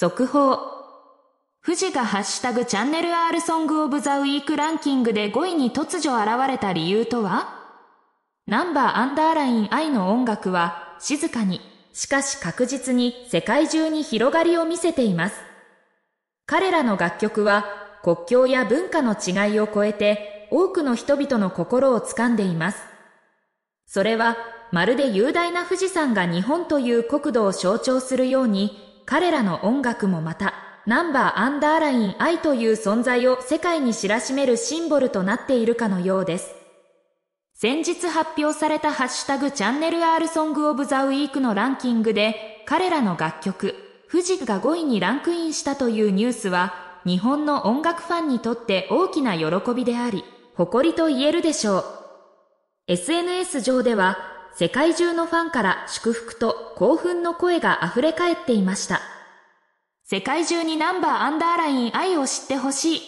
速報。富士がハッシュタグチャンネル R ソングオブザウィークランキングで5位に突如現れた理由とはナンバーアンダーライン I の音楽は静かに、しかし確実に世界中に広がりを見せています。彼らの楽曲は国境や文化の違いを超えて多くの人々の心を掴んでいます。それはまるで雄大な富士山が日本という国土を象徴するように彼らの音楽もまた、ナンバーアンダーライン愛という存在を世界に知らしめるシンボルとなっているかのようです。先日発表されたハッシュタグチャンネル R ソングオブザウィークのランキングで、彼らの楽曲、富士が5位にランクインしたというニュースは、日本の音楽ファンにとって大きな喜びであり、誇りと言えるでしょう。SNS 上では、世界中のファンから祝福と興奮の声が溢れ返っていました。世界中にナンバーアンダーライン愛を知ってほしい。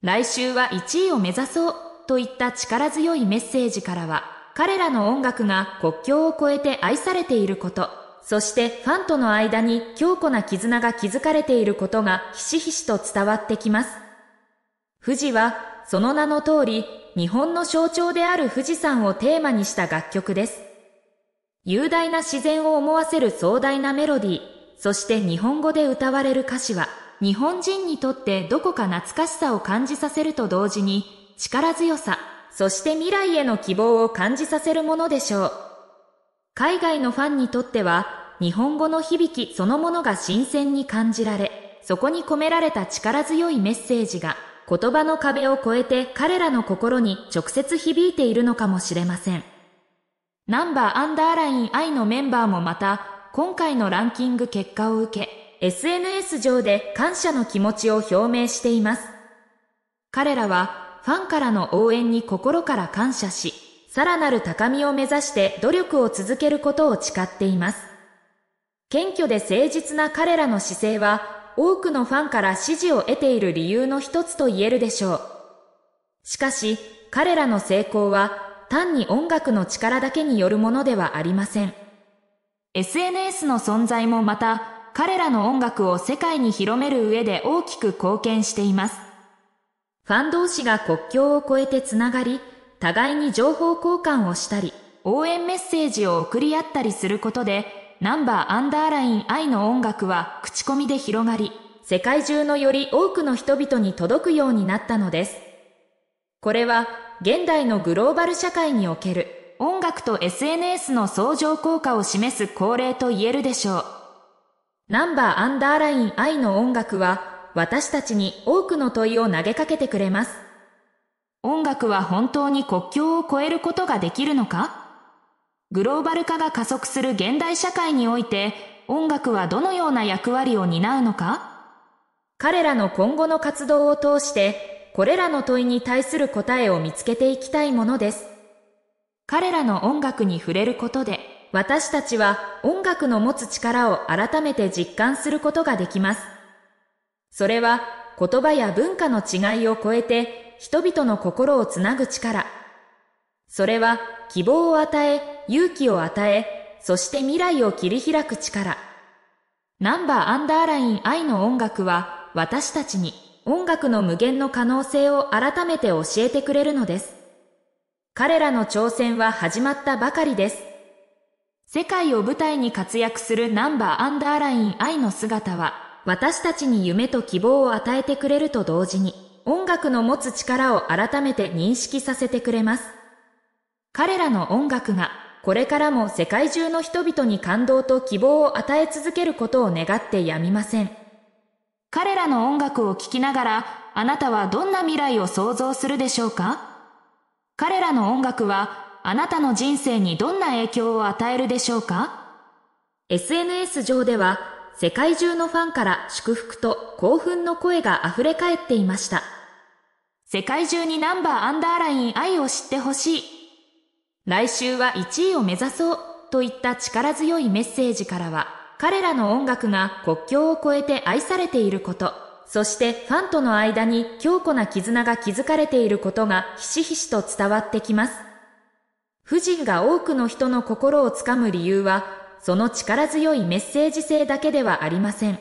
来週は1位を目指そうといった力強いメッセージからは、彼らの音楽が国境を越えて愛されていること、そしてファンとの間に強固な絆が築かれていることがひしひしと伝わってきます。富士はその名の通り日本の象徴である富士山をテーマにした楽曲です。雄大な自然を思わせる壮大なメロディー、そして日本語で歌われる歌詞は、日本人にとってどこか懐かしさを感じさせると同時に、力強さ、そして未来への希望を感じさせるものでしょう。海外のファンにとっては、日本語の響きそのものが新鮮に感じられ、そこに込められた力強いメッセージが言葉の壁を越えて彼らの心に直接響いているのかもしれません。ナンバーアンダーライン I のメンバーもまた、今回のランキング結果を受け、SNS 上で感謝の気持ちを表明しています。彼らは、ファンからの応援に心から感謝し、さらなる高みを目指して努力を続けることを誓っています。謙虚で誠実な彼らの姿勢は、多くのファンから支持を得ている理由の一つと言えるでしょう。しかし、彼らの成功は単に音楽の力だけによるものではありません。SNS の存在もまた、彼らの音楽を世界に広める上で大きく貢献しています。ファン同士が国境を越えてつながり、互いに情報交換をしたり、応援メッセージを送り合ったりすることで、ナンバーアンダーライン愛の音楽は口コミで広がり、世界中のより多くの人々に届くようになったのです。これは現代のグローバル社会における音楽と SNS の相乗効果を示す恒例と言えるでしょう。ナンバーアンダーライン愛の音楽は私たちに多くの問いを投げかけてくれます。音楽は本当に国境を越えることができるのかグローバル化が加速する現代社会において音楽はどのような役割を担うのか彼らの今後の活動を通してこれらの問いに対する答えを見つけていきたいものです。彼らの音楽に触れることで私たちは音楽の持つ力を改めて実感することができます。それは言葉や文化の違いを超えて人々の心をつなぐ力、それは希望を与え、勇気を与え、そして未来を切り開く力。ナンバーアンダーライン愛の音楽は私たちに音楽の無限の可能性を改めて教えてくれるのです。彼らの挑戦は始まったばかりです。世界を舞台に活躍するナンバーアンダーライン愛の姿は私たちに夢と希望を与えてくれると同時に音楽の持つ力を改めて認識させてくれます。彼らの音楽がこれからも世界中の人々に感動と希望を与え続けることを願ってやみません。彼らの音楽を聴きながらあなたはどんな未来を想像するでしょうか彼らの音楽はあなたの人生にどんな影響を与えるでしょうか ?SNS 上では世界中のファンから祝福と興奮の声が溢れ返っていました。世界中にナンバーアンダーライン愛を知ってほしい来週は1位を目指そうといった力強いメッセージからは、彼らの音楽が国境を越えて愛されていること、そしてファンとの間に強固な絆が築かれていることがひしひしと伝わってきます。富士が多くの人の心をつかむ理由は、その力強いメッセージ性だけではありません。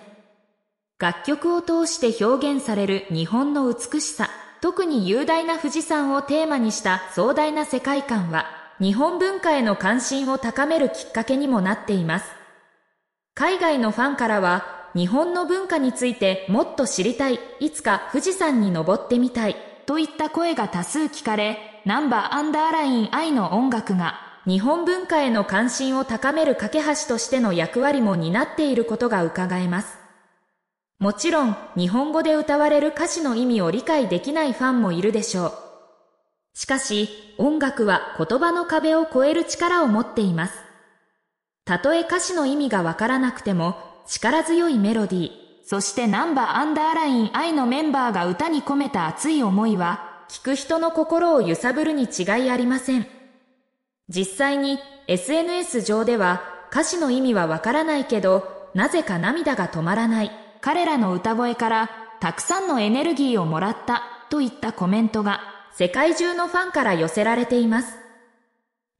楽曲を通して表現される日本の美しさ、特に雄大な富士山をテーマにした壮大な世界観は、日本文化への関心を高めるきっかけにもなっています。海外のファンからは、日本の文化についてもっと知りたい、いつか富士山に登ってみたい、といった声が多数聞かれ、ナンバーアンダーライン愛の音楽が、日本文化への関心を高める架け橋としての役割も担っていることが伺えます。もちろん、日本語で歌われる歌詞の意味を理解できないファンもいるでしょう。しかし、音楽は言葉の壁を越える力を持っています。たとえ歌詞の意味がわからなくても、力強いメロディー、そしてナンバーアンダーライン愛のメンバーが歌に込めた熱い思いは、聴く人の心を揺さぶるに違いありません。実際に SNS 上では歌詞の意味はわからないけど、なぜか涙が止まらない。彼らの歌声からたくさんのエネルギーをもらったといったコメントが世界中のファンから寄せられています。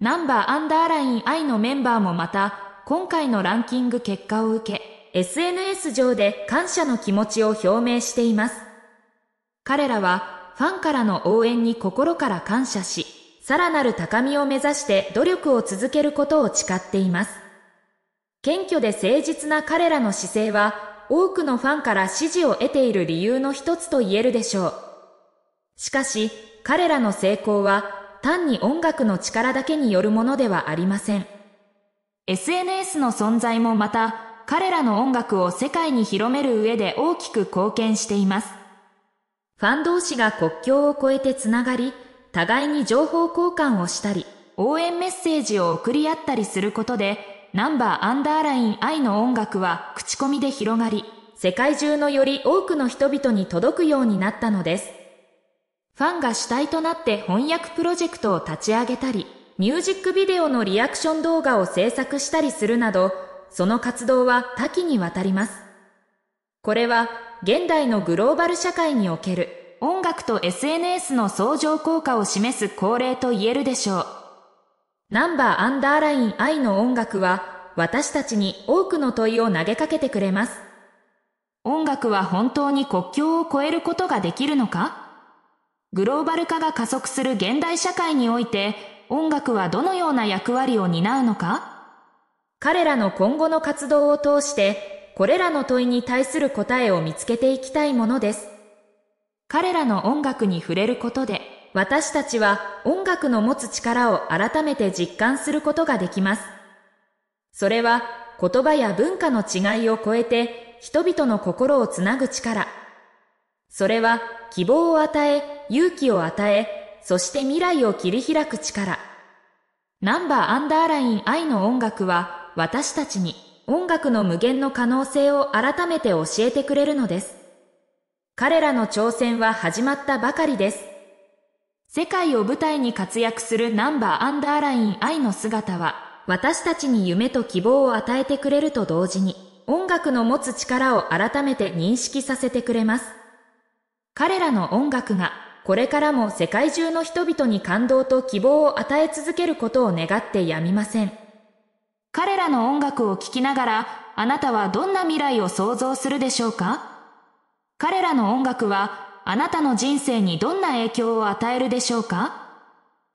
ナンバーアンダーライン I のメンバーもまた、今回のランキング結果を受け、SNS 上で感謝の気持ちを表明しています。彼らは、ファンからの応援に心から感謝し、さらなる高みを目指して努力を続けることを誓っています。謙虚で誠実な彼らの姿勢は、多くのファンから支持を得ている理由の一つと言えるでしょう。しかし、彼らの成功は単に音楽の力だけによるものではありません。SNS の存在もまた彼らの音楽を世界に広める上で大きく貢献しています。ファン同士が国境を越えてつながり、互いに情報交換をしたり、応援メッセージを送り合ったりすることで、ナンバーアンダーライン愛の音楽は口コミで広がり、世界中のより多くの人々に届くようになったのです。ファンが主体となって翻訳プロジェクトを立ち上げたり、ミュージックビデオのリアクション動画を制作したりするなど、その活動は多岐にわたります。これは現代のグローバル社会における音楽と SNS の相乗効果を示す恒例と言えるでしょう。ナンバーアンダーライン愛の音楽は私たちに多くの問いを投げかけてくれます。音楽は本当に国境を越えることができるのかグローバル化が加速する現代社会において音楽はどのような役割を担うのか彼らの今後の活動を通してこれらの問いに対する答えを見つけていきたいものです。彼らの音楽に触れることで私たちは音楽の持つ力を改めて実感することができます。それは言葉や文化の違いを超えて人々の心をつなぐ力。それは希望を与え勇気を与え、そして未来を切り開く力。ナンバーアンダーライン愛の音楽は私たちに音楽の無限の可能性を改めて教えてくれるのです。彼らの挑戦は始まったばかりです。世界を舞台に活躍するナンバーアンダーライン愛の姿は私たちに夢と希望を与えてくれると同時に音楽の持つ力を改めて認識させてくれます。彼らの音楽がこれからも世界中の人々に感動と希望を与え続けることを願ってやみません。彼らの音楽を聴きながら、あなたはどんな未来を想像するでしょうか彼らの音楽は、あなたの人生にどんな影響を与えるでしょうか